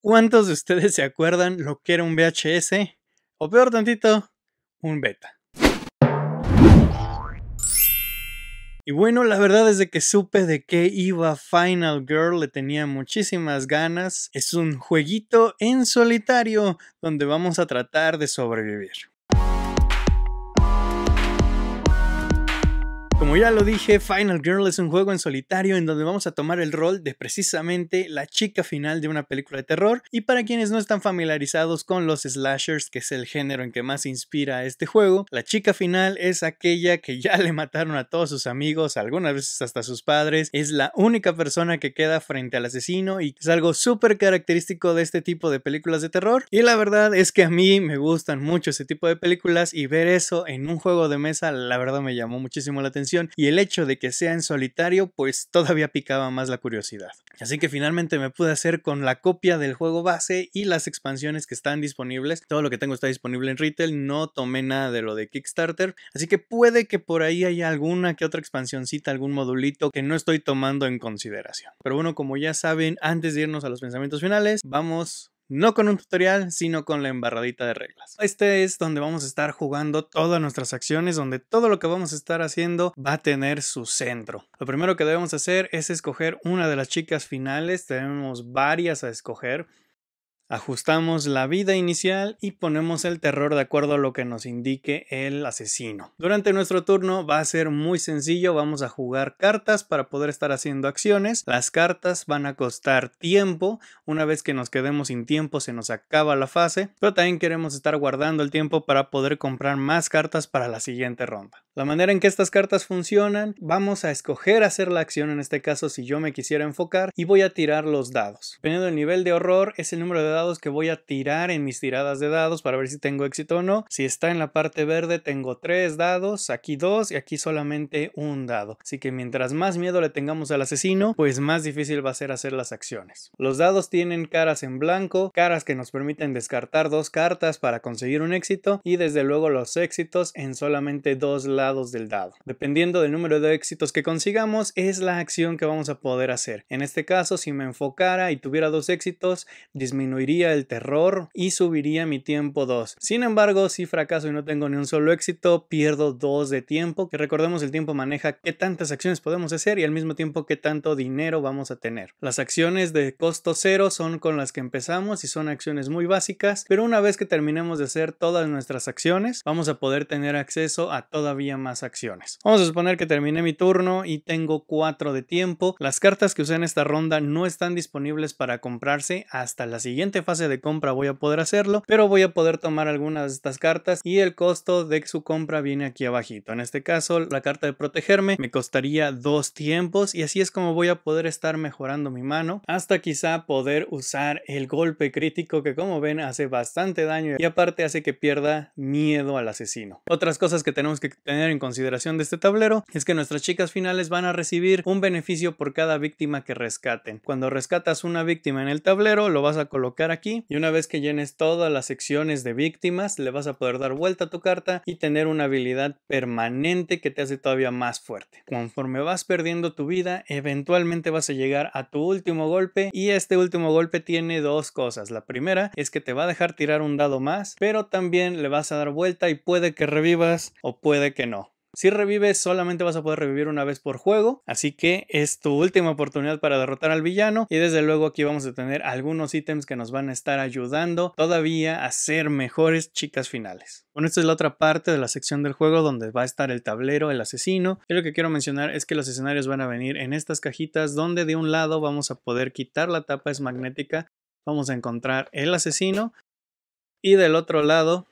¿Cuántos de ustedes se acuerdan lo que era un VHS? O peor tantito, un beta. Y bueno, la verdad es que supe de qué iba Final Girl le tenía muchísimas ganas. Es un jueguito en solitario donde vamos a tratar de sobrevivir. Como ya lo dije, Final Girl es un juego en solitario en donde vamos a tomar el rol de precisamente la chica final de una película de terror y para quienes no están familiarizados con los slashers, que es el género en que más inspira inspira este juego, la chica final es aquella que ya le mataron a todos sus amigos, algunas veces hasta sus padres, es la única persona que queda frente al asesino y es algo súper característico de este tipo de películas de terror y la verdad es que a mí me gustan mucho ese tipo de películas y ver eso en un juego de mesa la verdad me llamó muchísimo la atención y el hecho de que sea en solitario pues todavía picaba más la curiosidad. Así que finalmente me pude hacer con la copia del juego base y las expansiones que están disponibles. Todo lo que tengo está disponible en retail, no tomé nada de lo de Kickstarter, así que puede que por ahí haya alguna que otra expansioncita, algún modulito que no estoy tomando en consideración. Pero bueno, como ya saben, antes de irnos a los pensamientos finales, vamos no con un tutorial, sino con la embarradita de reglas. Este es donde vamos a estar jugando todas nuestras acciones, donde todo lo que vamos a estar haciendo va a tener su centro. Lo primero que debemos hacer es escoger una de las chicas finales, tenemos varias a escoger. Ajustamos la vida inicial y ponemos el terror de acuerdo a lo que nos indique el asesino. Durante nuestro turno va a ser muy sencillo, vamos a jugar cartas para poder estar haciendo acciones. Las cartas van a costar tiempo, una vez que nos quedemos sin tiempo se nos acaba la fase, pero también queremos estar guardando el tiempo para poder comprar más cartas para la siguiente ronda. La manera en que estas cartas funcionan, vamos a escoger hacer la acción en este caso si yo me quisiera enfocar y voy a tirar los dados. Dependiendo del nivel de horror es el número de dados que voy a tirar en mis tiradas de dados para ver si tengo éxito o no. Si está en la parte verde tengo tres dados, aquí dos y aquí solamente un dado. Así que mientras más miedo le tengamos al asesino, pues más difícil va a ser hacer las acciones. Los dados tienen caras en blanco, caras que nos permiten descartar dos cartas para conseguir un éxito y desde luego los éxitos en solamente dos lados del dado. Dependiendo del número de éxitos que consigamos es la acción que vamos a poder hacer. En este caso, si me enfocara y tuviera dos éxitos, disminuiría el terror y subiría mi tiempo 2. Sin embargo, si fracaso y no tengo ni un solo éxito, pierdo 2 de tiempo, que recordemos el tiempo maneja qué tantas acciones podemos hacer y al mismo tiempo qué tanto dinero vamos a tener. Las acciones de costo cero son con las que empezamos y son acciones muy básicas, pero una vez que terminemos de hacer todas nuestras acciones, vamos a poder tener acceso a todavía más acciones. Vamos a suponer que terminé mi turno y tengo 4 de tiempo. Las cartas que usé en esta ronda no están disponibles para comprarse hasta la siguiente fase de compra voy a poder hacerlo, pero voy a poder tomar algunas de estas cartas y el costo de su compra viene aquí abajito. En este caso, la carta de protegerme me costaría dos tiempos y así es como voy a poder estar mejorando mi mano hasta quizá poder usar el golpe crítico que como ven hace bastante daño y aparte hace que pierda miedo al asesino. Otras cosas que tenemos que tener en consideración de este tablero es que nuestras chicas finales van a recibir un beneficio por cada víctima que rescaten. Cuando rescatas una víctima en el tablero lo vas a colocar aquí y una vez que llenes todas las secciones de víctimas le vas a poder dar vuelta a tu carta y tener una habilidad permanente que te hace todavía más fuerte. Conforme vas perdiendo tu vida eventualmente vas a llegar a tu último golpe y este último golpe tiene dos cosas. La primera es que te va a dejar tirar un dado más pero también le vas a dar vuelta y puede que revivas o puede que no. Si revives, solamente vas a poder revivir una vez por juego, así que es tu última oportunidad para derrotar al villano y desde luego aquí vamos a tener algunos ítems que nos van a estar ayudando todavía a ser mejores chicas finales. Bueno, esta es la otra parte de la sección del juego donde va a estar el tablero, el asesino. Y lo que quiero mencionar es que los escenarios van a venir en estas cajitas donde de un lado vamos a poder quitar la tapa, es magnética, vamos a encontrar el asesino y del otro lado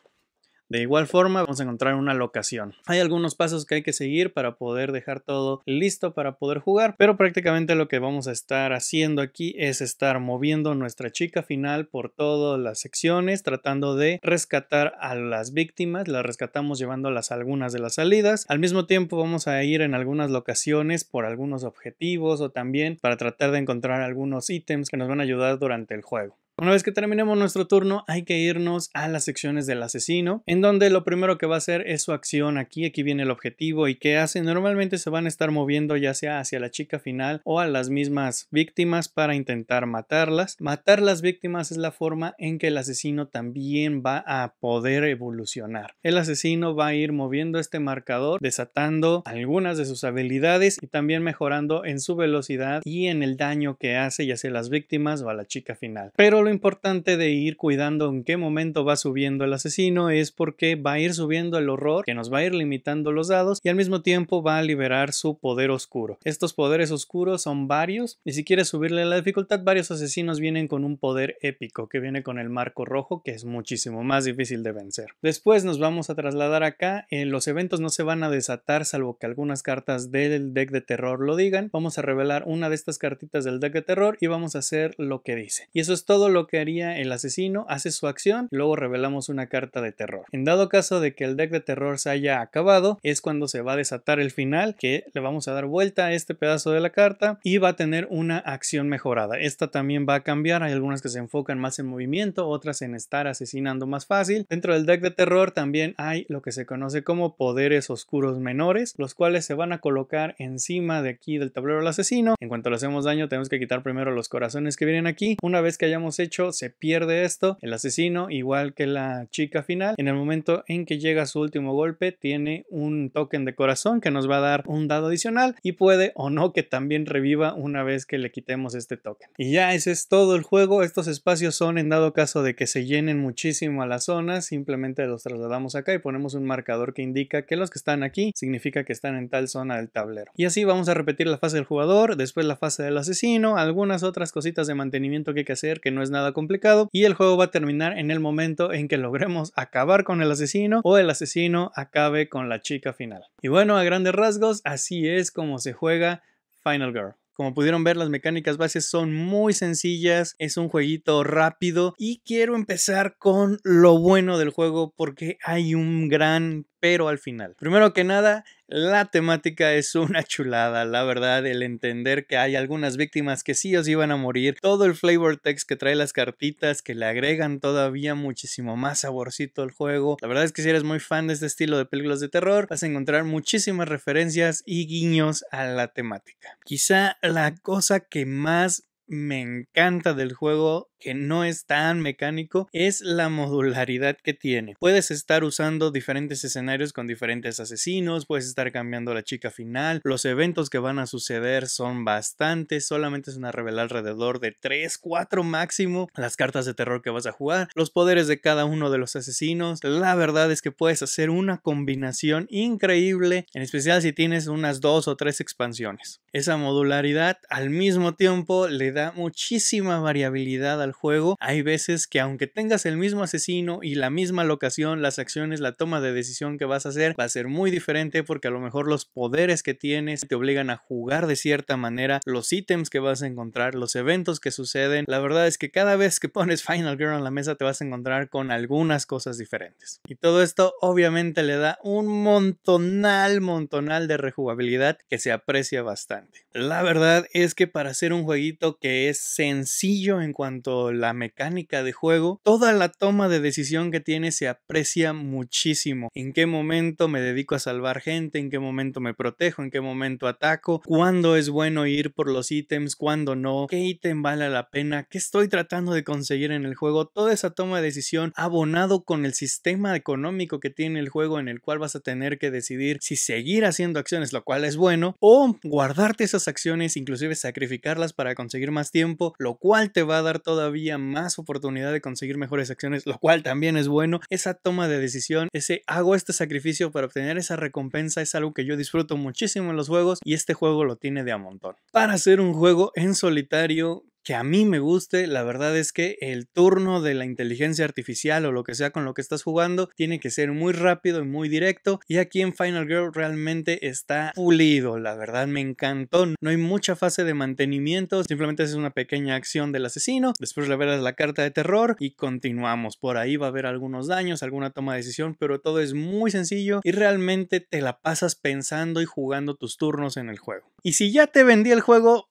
de igual forma vamos a encontrar una locación. Hay algunos pasos que hay que seguir para poder dejar todo listo para poder jugar, pero prácticamente lo que vamos a estar haciendo aquí es estar moviendo nuestra chica final por todas las secciones, tratando de rescatar a las víctimas, las rescatamos llevándolas algunas de las salidas. Al mismo tiempo vamos a ir en algunas locaciones por algunos objetivos o también para tratar de encontrar algunos ítems que nos van a ayudar durante el juego. Una vez que terminemos nuestro turno, hay que irnos a las secciones del asesino, en donde lo primero que va a hacer es su acción aquí, aquí viene el objetivo y qué hace. Normalmente se van a estar moviendo ya sea hacia la chica final o a las mismas víctimas para intentar matarlas. Matar las víctimas es la forma en que el asesino también va a poder evolucionar. El asesino va a ir moviendo este marcador, desatando algunas de sus habilidades y también mejorando en su velocidad y en el daño que hace ya sea a las víctimas o a la chica final. Pero lo importante de ir cuidando en qué momento va subiendo el asesino es porque va a ir subiendo el horror que nos va a ir limitando los dados y al mismo tiempo va a liberar su poder oscuro. Estos poderes oscuros son varios y si quieres subirle la dificultad varios asesinos vienen con un poder épico que viene con el marco rojo que es muchísimo más difícil de vencer. Después nos vamos a trasladar acá, eh, los eventos no se van a desatar salvo que algunas cartas del deck de terror lo digan. Vamos a revelar una de estas cartitas del deck de terror y vamos a hacer lo que dice. Y eso es todo lo lo que haría el asesino, hace su acción, luego revelamos una carta de terror. En dado caso de que el deck de terror se haya acabado, es cuando se va a desatar el final, que le vamos a dar vuelta a este pedazo de la carta y va a tener una acción mejorada. Esta también va a cambiar, hay algunas que se enfocan más en movimiento, otras en estar asesinando más fácil. Dentro del deck de terror también hay lo que se conoce como poderes oscuros menores, los cuales se van a colocar encima de aquí del tablero del asesino. En cuanto le hacemos daño tenemos que quitar primero los corazones que vienen aquí. Una vez que hayamos hecho hecho, se pierde esto. El asesino, igual que la chica final, en el momento en que llega su último golpe, tiene un token de corazón que nos va a dar un dado adicional y puede o no que también reviva una vez que le quitemos este token. Y ya ese es todo el juego. Estos espacios son en dado caso de que se llenen muchísimo a la zona, simplemente los trasladamos acá y ponemos un marcador que indica que los que están aquí significa que están en tal zona del tablero. Y así vamos a repetir la fase del jugador, después la fase del asesino, algunas otras cositas de mantenimiento que hay que hacer que no es nada complicado y el juego va a terminar en el momento en que logremos acabar con el asesino o el asesino acabe con la chica final. Y bueno, a grandes rasgos, así es como se juega Final Girl. Como pudieron ver, las mecánicas bases son muy sencillas, es un jueguito rápido y quiero empezar con lo bueno del juego porque hay un gran pero al final. Primero que nada, la temática es una chulada, la verdad, el entender que hay algunas víctimas que sí os iban a morir, todo el flavor text que trae las cartitas que le agregan todavía muchísimo más saborcito al juego. La verdad es que si eres muy fan de este estilo de películas de terror, vas a encontrar muchísimas referencias y guiños a la temática. Quizá la cosa que más me encanta del juego, que no es tan mecánico, es la modularidad que tiene. Puedes estar usando diferentes escenarios con diferentes asesinos, puedes estar cambiando la chica final, los eventos que van a suceder son bastantes, solamente es una revela alrededor de 3, 4 máximo, las cartas de terror que vas a jugar, los poderes de cada uno de los asesinos. La verdad es que puedes hacer una combinación increíble, en especial si tienes unas 2 o 3 expansiones. Esa modularidad al mismo tiempo le da muchísima variabilidad al juego. Hay veces que aunque tengas el mismo asesino y la misma locación, las acciones, la toma de decisión que vas a hacer va a ser muy diferente porque a lo mejor los poderes que tienes te obligan a jugar de cierta manera, los ítems que vas a encontrar, los eventos que suceden. La verdad es que cada vez que pones Final Girl en la mesa te vas a encontrar con algunas cosas diferentes. Y todo esto obviamente le da un montonal, montonal de rejugabilidad que se aprecia bastante. La verdad es que para hacer un jueguito que que es sencillo en cuanto a la mecánica de juego, toda la toma de decisión que tiene se aprecia muchísimo. En qué momento me dedico a salvar gente, en qué momento me protejo, en qué momento ataco, cuándo es bueno ir por los ítems, cuándo no, qué ítem vale la pena, qué estoy tratando de conseguir en el juego, toda esa toma de decisión abonado con el sistema económico que tiene el juego en el cual vas a tener que decidir si seguir haciendo acciones, lo cual es bueno, o guardarte esas acciones, inclusive sacrificarlas para conseguir más tiempo, lo cual te va a dar todavía más oportunidad de conseguir mejores acciones, lo cual también es bueno. Esa toma de decisión, ese hago este sacrificio para obtener esa recompensa es algo que yo disfruto muchísimo en los juegos y este juego lo tiene de a montón. Para hacer un juego en solitario, que a mí me guste, la verdad es que el turno de la inteligencia artificial o lo que sea con lo que estás jugando tiene que ser muy rápido y muy directo y aquí en Final Girl realmente está pulido, la verdad me encantó, no hay mucha fase de mantenimiento, simplemente es una pequeña acción del asesino, después le verás la carta de terror y continuamos, por ahí va a haber algunos daños, alguna toma de decisión, pero todo es muy sencillo y realmente te la pasas pensando y jugando tus turnos en el juego. Y si ya te vendí el juego,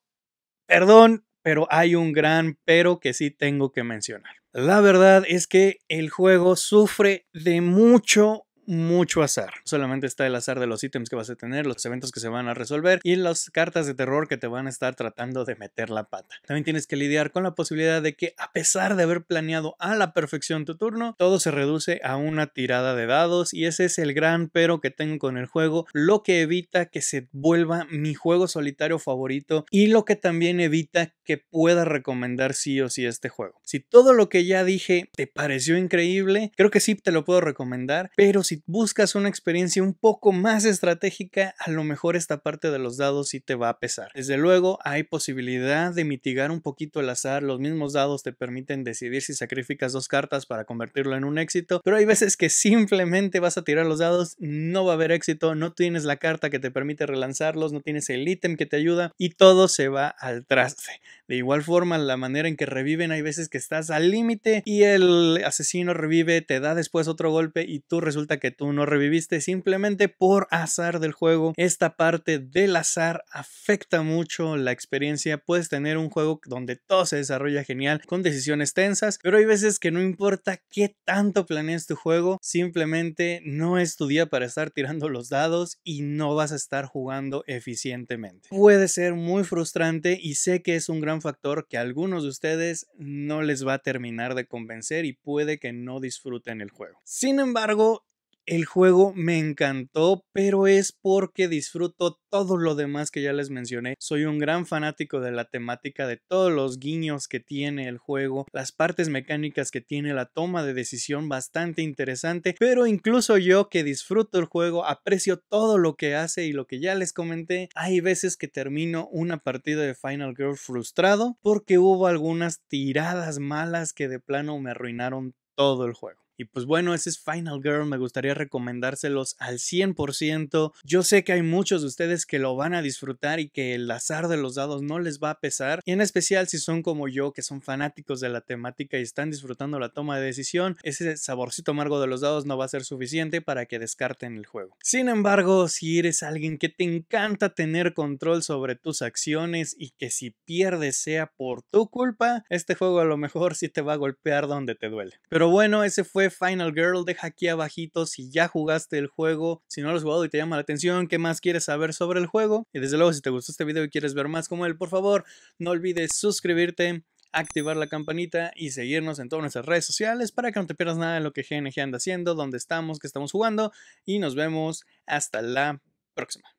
perdón, pero hay un gran pero que sí tengo que mencionar. La verdad es que el juego sufre de mucho mucho azar. Solamente está el azar de los ítems que vas a tener, los eventos que se van a resolver y las cartas de terror que te van a estar tratando de meter la pata. También tienes que lidiar con la posibilidad de que a pesar de haber planeado a la perfección tu turno, todo se reduce a una tirada de dados y ese es el gran pero que tengo con el juego, lo que evita que se vuelva mi juego solitario favorito y lo que también evita que pueda recomendar sí o sí este juego. Si todo lo que ya dije te pareció increíble, creo que sí te lo puedo recomendar, pero si buscas una experiencia un poco más estratégica, a lo mejor esta parte de los dados sí te va a pesar. Desde luego hay posibilidad de mitigar un poquito el azar, los mismos dados te permiten decidir si sacrificas dos cartas para convertirlo en un éxito, pero hay veces que simplemente vas a tirar los dados, no va a haber éxito, no tienes la carta que te permite relanzarlos, no tienes el ítem que te ayuda y todo se va al traste. De igual forma, la manera en que reviven, hay veces que estás al límite y el asesino revive, te da después otro golpe y tú resulta que que tú no reviviste simplemente por azar del juego. Esta parte del azar afecta mucho la experiencia. Puedes tener un juego donde todo se desarrolla genial, con decisiones tensas, pero hay veces que no importa qué tanto planees tu juego, simplemente no es tu día para estar tirando los dados y no vas a estar jugando eficientemente. Puede ser muy frustrante y sé que es un gran factor que a algunos de ustedes no les va a terminar de convencer y puede que no disfruten el juego. Sin embargo, el juego me encantó, pero es porque disfruto todo lo demás que ya les mencioné. Soy un gran fanático de la temática, de todos los guiños que tiene el juego, las partes mecánicas que tiene, la toma de decisión bastante interesante, pero incluso yo que disfruto el juego, aprecio todo lo que hace y lo que ya les comenté, hay veces que termino una partida de Final Girl frustrado porque hubo algunas tiradas malas que de plano me arruinaron todo el juego. Y pues bueno, ese es Final Girl, me gustaría recomendárselos al 100%. Yo sé que hay muchos de ustedes que lo van a disfrutar y que el azar de los dados no les va a pesar, y en especial si son como yo, que son fanáticos de la temática y están disfrutando la toma de decisión, ese saborcito amargo de los dados no va a ser suficiente para que descarten el juego. Sin embargo, si eres alguien que te encanta tener control sobre tus acciones y que si pierdes sea por tu culpa, este juego a lo mejor sí te va a golpear donde te duele. Pero bueno, ese fue Final Girl, deja aquí abajito si ya jugaste el juego, si no lo has jugado y te llama la atención, qué más quieres saber sobre el juego. Y desde luego, si te gustó este video y quieres ver más como él, por favor, no olvides suscribirte activar la campanita y seguirnos en todas nuestras redes sociales para que no te pierdas nada de lo que GNG anda haciendo, dónde estamos, qué estamos jugando y nos vemos hasta la próxima.